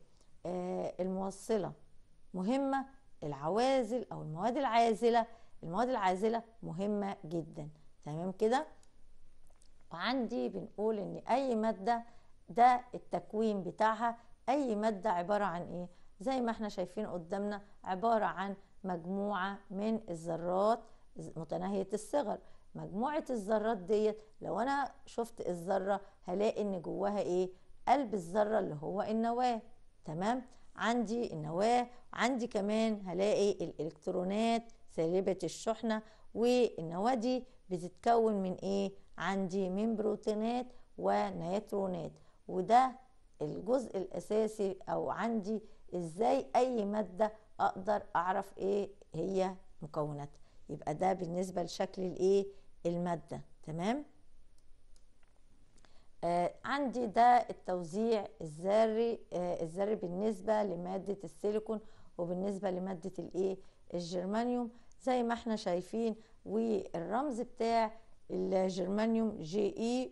آه الموصله مهمه العوازل او المواد العازله المواد العازله مهمه جدا تمام كده وعندي بنقول ان اي ماده ده التكوين بتاعها اي ماده عباره عن ايه زي ما احنا شايفين قدامنا عباره عن مجموعه من الذرات متناهيه الصغر مجموعه الذرات ديت لو انا شفت الذره هلاقي ان جواها ايه قلب الذره اللي هو النواه تمام عندي النواه عندي كمان هلاقي الالكترونات سالبة الشحنة والنواه دي بتتكون من ايه عندي من بروتينات ونيترونات وده الجزء الاساسي او عندي ازاي اي مادة اقدر اعرف ايه هي مكوناتها يبقى ده بالنسبة لشكل الايه المادة تمام آه عندي ده التوزيع الذري آه الذري بالنسبه لماده السيليكون وبالنسبه لماده الايه الجرمانيوم زي ما احنا شايفين والرمز بتاع الجرمانيوم جي اي e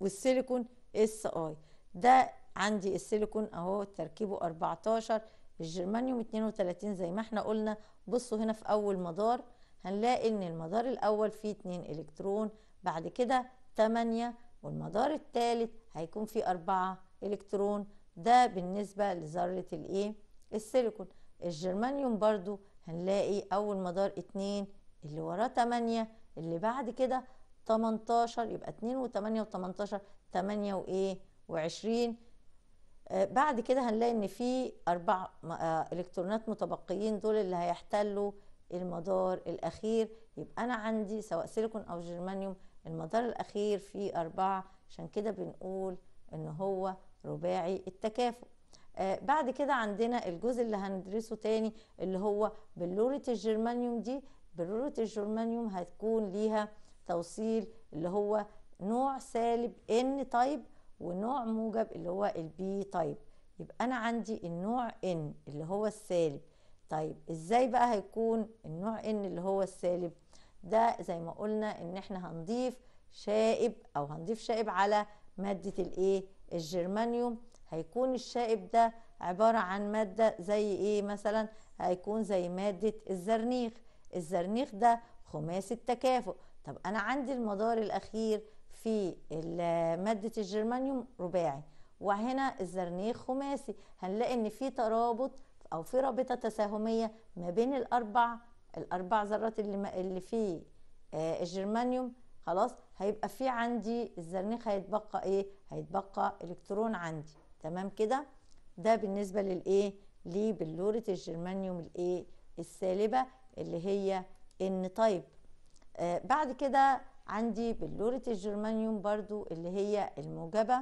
والسيليكون اس اي ده عندي السيليكون اهو تركيبه 14 الجرمانيوم 32 زي ما احنا قلنا بصوا هنا في اول مدار هنلاقي ان المدار الاول فيه 2 الكترون بعد كده 8 والمدار الثالث هيكون فيه أربعة إلكترون ده بالنسبة لذرة الإيه؟ السيليكون الجرمانيوم برضو هنلاقي أول مدار اتنين اللي وراه تمانية اللي بعد كده 18 يبقى 2 و8 و18 8 وايه و20 بعد كده هنلاقي ان في اربع آه، الكترونات متبقيين دول اللي هيحتلوا المدار الاخير يبقى انا عندي سواء سيليكون او جرمانيوم المدار الأخير فيه أربعة عشان كده بنقول إن هو رباعي التكافؤ آه بعد كده عندنا الجزء اللي هندرسه تاني اللي هو بلورة الجرمانيوم دي بلورة الجرمانيوم هتكون ليها توصيل اللي هو نوع سالب N طيب ونوع موجب اللي هو البي طيب يبقى أنا عندي النوع N اللي هو السالب طيب ازاي بقى هيكون النوع N اللي هو السالب ده زي ما قلنا ان احنا هنضيف شائب او هنضيف شائب على مادة الايه الجرمانيوم هيكون الشائب ده عبارة عن مادة زي ايه مثلا هيكون زي مادة الزرنيخ الزرنيخ ده خماسي التكافؤ طب انا عندي المدار الاخير في مادة الجرمانيوم رباعي وهنا الزرنيخ خماسي هنلاقي ان في ترابط او في رابطة تساهمية ما بين الاربع الاربع ذرات اللي اللي فيه آه، الجرمانيوم خلاص هيبقى في عندي الزرنيخ هيتبقى ايه هيتبقى الكترون عندي تمام كده ده بالنسبه للايه لبلوره الجرمانيوم الايه السالبه اللي هي ان طيب آه بعد كده عندي بلوره الجرمانيوم برضو اللي هي الموجبه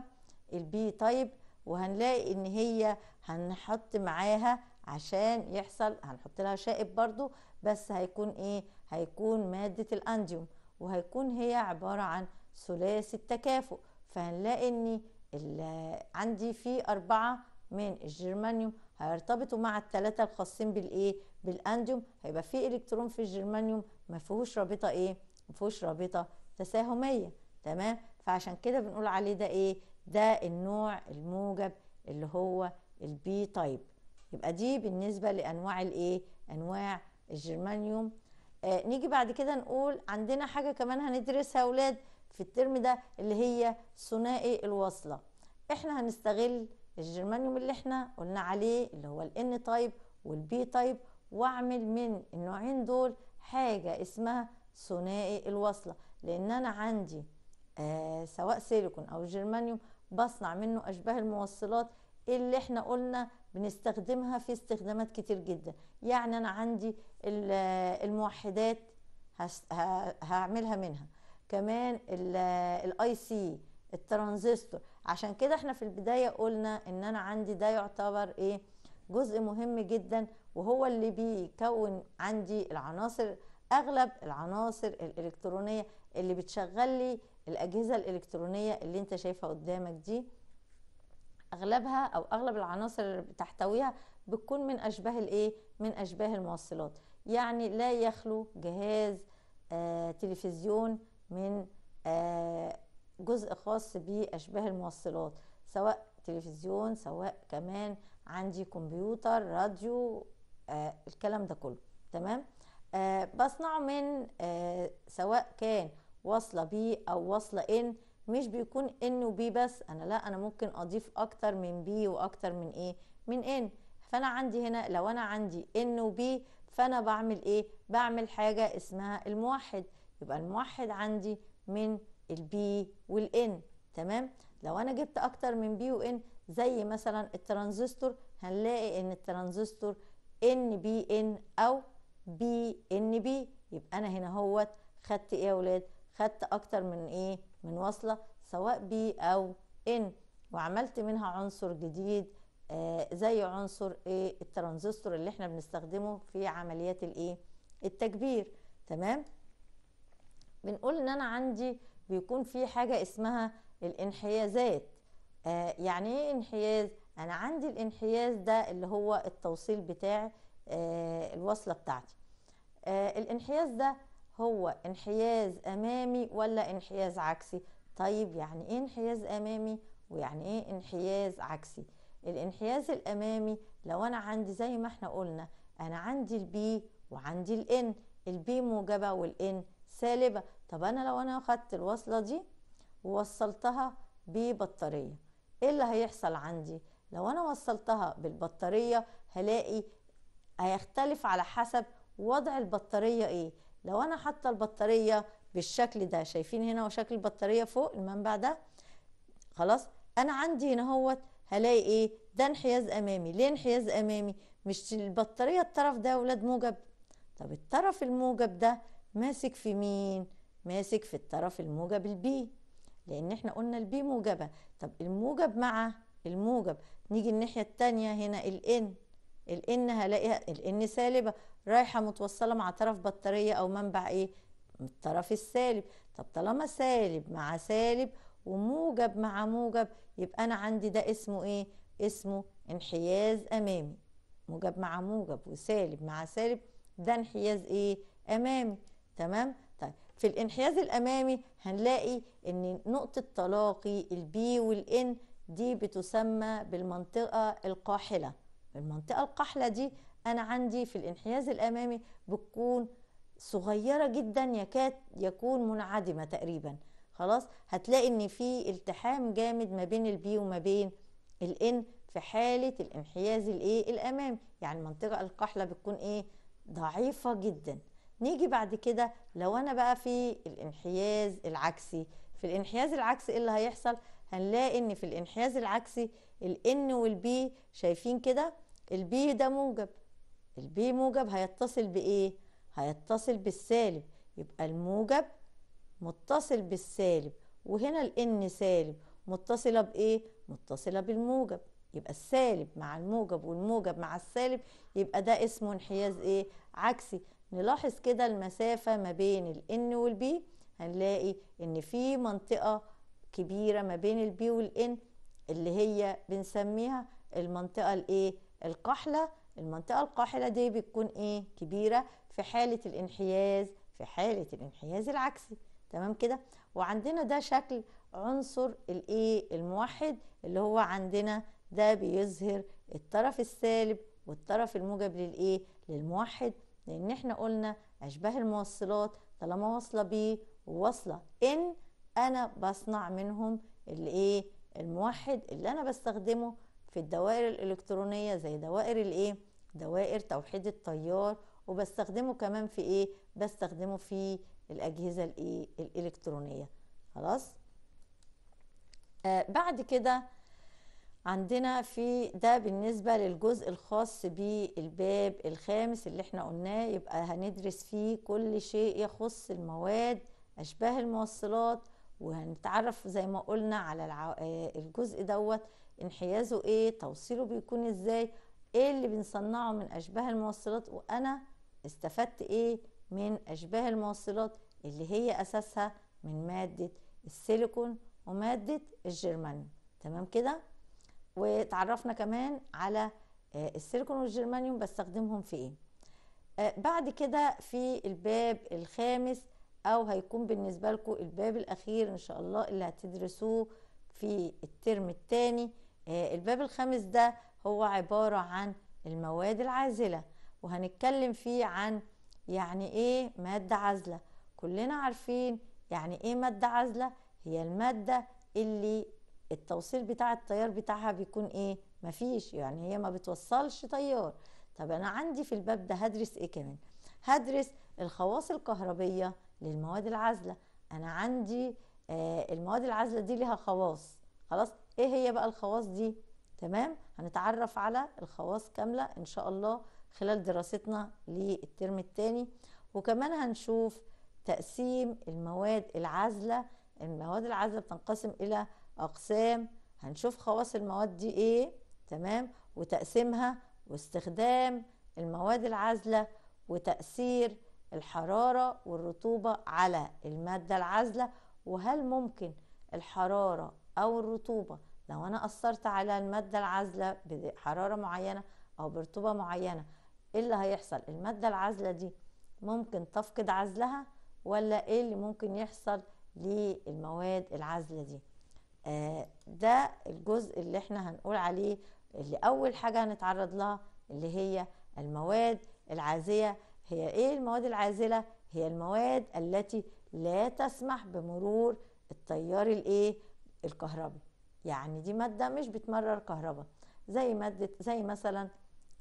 البي تايب وهنلاقي ان هي هنحط معاها عشان يحصل هنحط لها شائب برضو بس هيكون ايه هيكون مادة الانديوم وهيكون هي عبارة عن ثلاثي التكافؤ فهنلاقي ان عندي في أربعة من الجرمانيوم هيرتبطوا مع الثلاثة الخاصين بالايه بالانديوم هيبقى في الكترون في الجرمانيوم ما فيهوش رابطة ايه ما فيهوش رابطة تساهمية تمام فعشان كده بنقول عليه ده ايه ده النوع الموجب اللي هو البي تايب يبقى دي بالنسبة لأنواع الإيه؟ أنواع الجرمانيوم آه نيجي بعد كده نقول عندنا حاجة كمان هندرسها أولاد في الترم ده اللي هي ثنائي الوصلة إحنا هنستغل الجرمانيوم اللي إحنا قلنا عليه اللي هو الإن تايب والبي تايب وأعمل من النوعين دول حاجة اسمها ثنائي الوصلة لأن أنا عندي آه سواء سيليكون أو جرمانيوم بصنع منه أشباه الموصلات اللي إحنا قلنا بنستخدمها في استخدامات كتير جدا يعني انا عندي الموحدات هعملها منها كمان الاي سي الترانزستور عشان كده احنا في البدايه قلنا ان انا عندي ده يعتبر ايه جزء مهم جدا وهو اللي بيكون عندي العناصر اغلب العناصر الالكترونيه اللي بتشغل لي الاجهزه الالكترونيه اللي انت شايفها قدامك دي اغلبها او اغلب العناصر اللي بتحتويها بتكون من اشباه الايه من اشباه الموصلات يعني لا يخلو جهاز آه تلفزيون من آه جزء خاص باشباه الموصلات سواء تلفزيون سواء كمان عندي كمبيوتر راديو آه الكلام ده كله تمام آه بصنعه من آه سواء كان وصله بي او وصله ان مش بيكون ان وبي بس انا لا انا ممكن اضيف اكتر من بي واكتر من ايه من ان فانا عندي هنا لو انا عندي ان وبي فانا بعمل ايه بعمل حاجه اسمها الموحد يبقى الموحد عندي من البي والان تمام لو انا جبت اكتر من بي وان زي مثلا الترانزستور هنلاقي ان الترانزستور ان بي ان او بي ان بي يبقى انا هنا اهوت خدت ايه يا ولاد خدت اكتر من ايه من وصلة سواء بي أو إن وعملت منها عنصر جديد آه، زي عنصر ايه الترانزستور اللي احنا بنستخدمه في عمليات الايه التكبير تمام بنقول ان انا عندي بيكون في حاجه اسمها الانحيازات آه يعني ايه انحياز انا عندي الانحياز ده اللي هو التوصيل بتاع آه الوصله بتاعتي آه الانحياز ده هو انحياز امامي ولا انحياز عكسي طيب يعني ايه انحياز امامي ويعني ايه انحياز عكسي الانحياز الامامي لو انا عندي زي ما احنا قلنا انا عندي البي وعندي الان البي موجبه والان سالبه طب انا لو انا خدت الوصله دي ووصلتها ببطاريه ايه اللي هيحصل عندي لو انا وصلتها بالبطاريه هلاقي هيختلف على حسب وضع البطاريه ايه لو انا حاطه البطاريه بالشكل ده شايفين هنا وشكل البطاريه فوق المنبع ده خلاص انا عندي هنا اهوت هلاقي ايه ده انحياز امامي ليه انحياز امامي مش البطاريه الطرف ده يا ولاد موجب طب الطرف الموجب ده ماسك في مين ماسك في الطرف الموجب البي لان احنا قلنا البي موجبه طب الموجب مع الموجب نيجي الناحيه الثانيه هنا الان الان هلاقيها الان سالبه رايحه متوصله مع طرف بطاريه او منبع ايه الطرف السالب طب طالما سالب مع سالب وموجب مع موجب يبقى انا عندي ده اسمه ايه اسمه انحياز امامي موجب مع موجب وسالب مع سالب ده انحياز ايه امامي تمام طيب في الانحياز الامامي هنلاقي ان نقطه تلاقي البي والان دي بتسمى بالمنطقه القاحله المنطقة القحلة دي أنا عندي في الانحياز الأمامي بتكون صغيرة جدا يكاد يكون منعدمة تقريبا خلاص هتلاقي ان في التحام جامد ما بين البي وما بين الان في حالة الانحياز الايه الامامي يعني المنطقة القحلة بتكون ايه ضعيفة جدا نيجي بعد كده لو انا بقى في الانحياز العكسي في الانحياز العكسي ايه اللي هيحصل هنلاقي ان في الانحياز العكسي الان والبي شايفين كده البي ده موجب البي موجب هيتصل بايه هيتصل بالسالب يبقى الموجب متصل بالسالب وهنا الان سالب متصله بايه متصله بالموجب يبقى السالب مع الموجب والموجب مع السالب يبقى ده اسمه انحياز ايه عكسي نلاحظ كده المسافه ما بين الان والبي هنلاقي ان في منطقه كبيره ما بين البي والان اللي هي بنسميها المنطقه الايه القحله المنطقه القاحله دي بتكون ايه كبيره في حاله الانحياز في حاله الانحياز العكسي تمام كده وعندنا ده شكل عنصر الايه الموحد اللي هو عندنا ده بيظهر الطرف السالب والطرف الموجب للايه للموحد لان احنا قلنا اشباه الموصلات طالما واصله ب وواصله ان انا بصنع منهم الايه الموحد اللي انا بستخدمه في الدوائر الالكترونيه زي دوائر الايه دوائر توحيد التيار وبستخدمه كمان في ايه بستخدمه في الاجهزه الايه الالكترونيه خلاص آه بعد كده عندنا في ده بالنسبة للجزء الخاص بالباب الخامس اللي احنا قلناه يبقى هندرس فيه كل شيء يخص المواد أشباه الموصلات وهنتعرف زي ما قلنا على آه، الجزء دوت انحيازه ايه توصيله بيكون ازاي ايه اللي بنصنعه من اشباه الموصلات وانا استفدت ايه من اشباه الموصلات اللي هي اساسها من مادة السيليكون ومادة الجرمانيوم تمام كده وتعرفنا كمان على آه، السيليكون والجرمانيوم بستخدمهم في ايه آه، بعد كده في الباب الخامس او هيكون بالنسبه لكم الباب الاخير ان شاء الله اللي هتدرسوه في الترم الثاني آه، الباب الخامس ده هو عباره عن المواد العازله وهنتكلم فيه عن يعني ايه ماده عازله كلنا عارفين يعني ايه ماده عازله هي الماده اللي التوصيل بتاع التيار بتاعها بيكون ايه مفيش يعني هي ما بتوصلش تيار طب انا عندي في الباب ده هدرس ايه كمان هدرس الخواص الكهربيه للمواد العازله انا عندي آه، المواد العازله دي ليها خواص خلاص ايه هي بقى الخواص دي تمام هنتعرف على الخواص كامله ان شاء الله خلال دراستنا للترم الثاني وكمان هنشوف تقسيم المواد العازله المواد العازله بتنقسم الى اقسام هنشوف خواص المواد دي ايه تمام وتقسيمها واستخدام المواد العازله وتاثير الحرارة والرطوبة على المادة العازلة وهل ممكن الحرارة أو الرطوبة لو أنا أثرت على المادة العازلة بحرارة معينة أو برطوبة معينة إيه اللي هيحصل المادة العازلة دي ممكن تفقد عزلها ولا إيه اللي ممكن يحصل للمواد العازلة دي آه ده الجزء اللي احنا هنقول عليه اللي أول حاجة هنتعرض لها اللي هي المواد العازية هي ايه المواد العازله هي المواد التي لا تسمح بمرور التيار الايه الكهربي يعني دي ماده مش بتمرر كهرباء زي ماده زي مثلا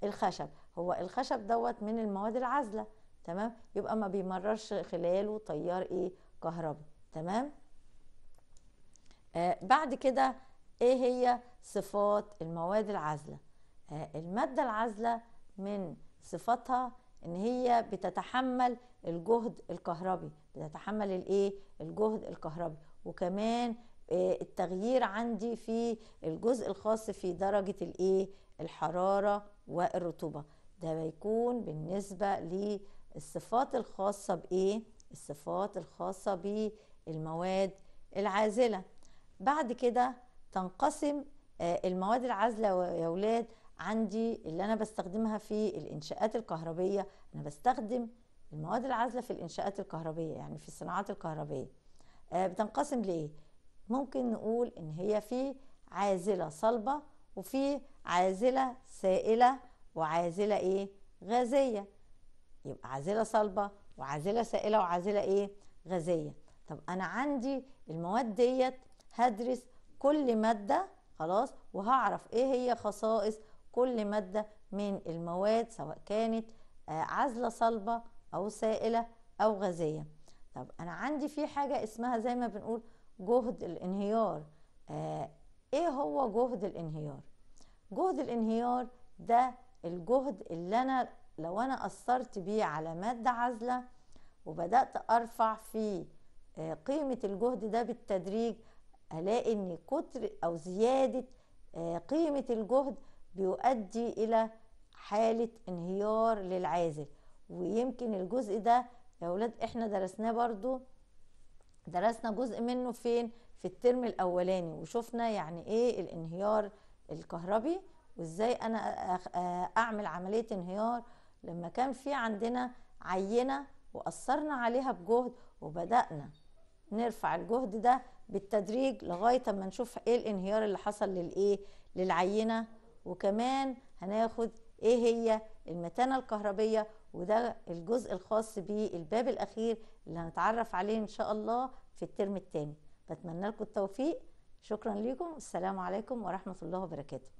الخشب هو الخشب دوت من المواد العازله تمام يبقى ما بيمررش خلاله تيار ايه كهربي تمام آه بعد كده ايه هي صفات المواد العازله آه الماده العازله من صفاتها ان هي بتتحمل الجهد الكهربي بتتحمل الايه الجهد الكهربي وكمان آه، التغيير عندي في الجزء الخاص في درجة الايه الحرارة والرطوبة ده بيكون بالنسبة للصفات الخاصة بايه الصفات الخاصة بالمواد العازلة بعد كده تنقسم آه، المواد العازلة يا ولاد عندي اللي انا بستخدمها في الانشاءات الكهربيه انا بستخدم المواد العازله في الانشاءات الكهربيه يعني في الصناعات الكهربيه آه بتنقسم لايه ممكن نقول ان هي في عازله صلبه وفي عازله سائله وعازله ايه غازيه يبقى عازله صلبه وعازله سائله وعازله ايه غازيه طب انا عندي المواد ديت هدرس كل ماده خلاص وهعرف ايه هي خصائص كل مادة من المواد سواء كانت آه، عازلة صلبة أو سائلة أو غازية طب أنا عندي في حاجة اسمها زي ما بنقول جهد الانهيار آه، إيه هو جهد الانهيار؟ جهد الانهيار ده الجهد اللي أنا لو أنا أثرت بيه على مادة عازلة وبدأت أرفع في آه، قيمة الجهد ده بالتدريج ألاقي إن كتر أو زيادة قيمة الجهد بيؤدي الى حاله انهيار للعازل ويمكن الجزء ده يا ولاد احنا درسناه برضو درسنا جزء منه فين في الترم الاولاني وشفنا يعني ايه الانهيار الكهربي وازاي انا اعمل عمليه انهيار لما كان في عندنا عينه واثرنا عليها بجهد وبدانا نرفع الجهد ده بالتدريج لغايه اما نشوف ايه الانهيار اللي حصل للايه للعينه وكمان هناخد ايه هي المتانة الكهربية وده الجزء الخاص بالباب الاخير اللي هنتعرف عليه ان شاء الله في الترم الثاني بتمنى لكم التوفيق شكرا لكم والسلام عليكم ورحمة الله وبركاته